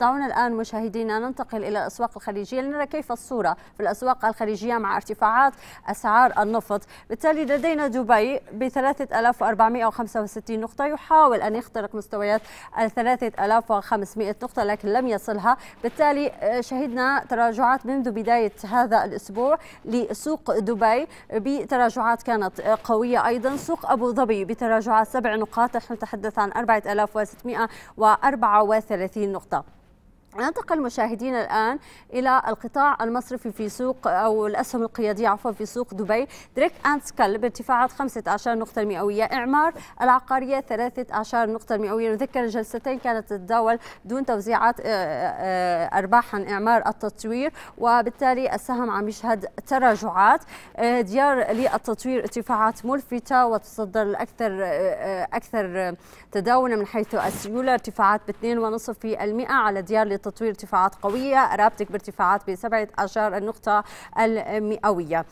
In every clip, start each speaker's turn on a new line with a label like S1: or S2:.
S1: دعونا الآن مشاهدينا ننتقل إلى الأسواق الخليجية لنرى كيف الصورة في الأسواق الخليجية مع ارتفاعات أسعار النفط بالتالي لدينا دبي ب 3465 نقطة يحاول أن يخترق مستويات 3500 نقطة لكن لم يصلها بالتالي آه، شهدنا تراجعات منذ بداية هذا الأسبوع لسوق دبي بتراجعات كانت آه، قوية أيضا سوق أبو ظبي بتراجعات سبع نقاط نحن نتحدث عن 4634 نقطة ننتقل مشاهدينا الآن إلى القطاع المصرفي في سوق أو الأسهم القيادية عفوا في سوق دبي دريك أند سكال بارتفاعات 15 نقطة مئوية إعمار العقارية 13 نقطة مئوية نذكر الجلستين كانت تتداول دون توزيعات آه، آه، أرباح عن إعمار التطوير وبالتالي السهم عم يشهد تراجعات آه، ديار للتطوير ارتفاعات ملفتة وتصدر الأكثر أكثر تداولا من حيث السيولة ارتفاعات ب 2.5% على ديار تطوير ارتفاعات قوية رابتك بارتفاعات بسبعة أعشار النقطة المئوية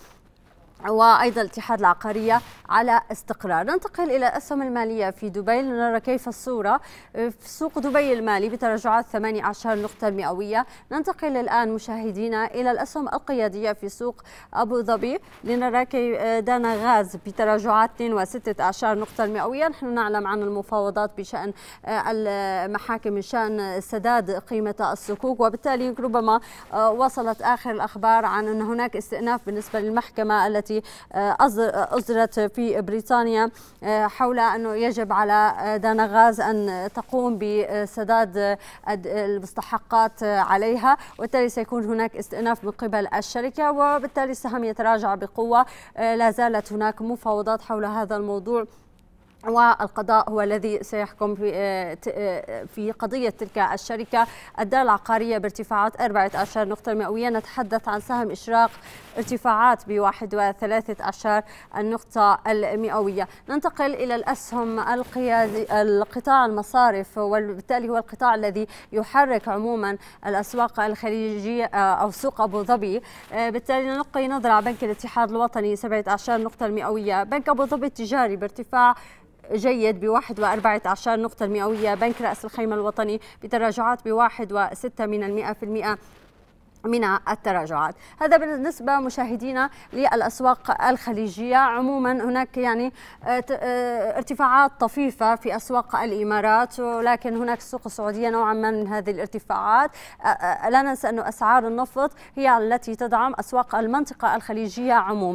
S1: وأيضا الاتحاد العقارية على استقرار ننتقل إلى الأسهم المالية في دبي لنرى كيف الصورة في سوق دبي المالي بتراجعات 18 نقطة مئوية ننتقل الآن مشاهدينا إلى الأسهم القيادية في سوق أبو ظبي لنرى دانا غاز بتراجعات 2.6 نقطة مئوية نحن نعلم عن المفاوضات بشأن آه، المحاكم بشأن شأن سداد قيمة الصكوك وبالتالي ربما آه، وصلت آخر الأخبار عن أن هناك استئناف بالنسبة للمحكمة التي التي أصدرت آه، آه، في بريطانيا آه، حول أنه يجب على دانا غاز أن تقوم بسداد المستحقات عليها وبالتالي سيكون هناك استئناف من قبل الشركة وبالتالي السهم يتراجع بقوة لا زالت هناك مفاوضات حول هذا الموضوع والقضاء هو الذي سيحكم في في قضية تلك الشركة الدالة العقارية بارتفاعات 14 نقطة مئوية نتحدث عن سهم إشراق ارتفاعات بواحد وثلاثة النقطة المئوية ننتقل إلى الأسهم القيادي القطاع المصارف وبالتالي هو القطاع الذي يحرك عموما الأسواق الخليجية آه، أو سوق أبو ظبي آه، بالتالي نلقي نظرة على بنك الاتحاد الوطني سبعة أعشار نقطة المئوية بنك أبو ظبي التجاري بارتفاع جيد بواحد وأربعة عشر نقطة المئوية بنك رأس الخيمة الوطني بتراجعات بواحد وستة من المئة في المئة من التراجعات هذا بالنسبة مشاهدينا للأسواق الخليجية عموما هناك يعني آه، آه، ارتفاعات طفيفة في أسواق الإمارات ولكن هناك السوق السعودية نوعا ما من هذه الارتفاعات آه، لا ننسى أن أسعار النفط هي التي تدعم أسواق المنطقة الخليجية عموما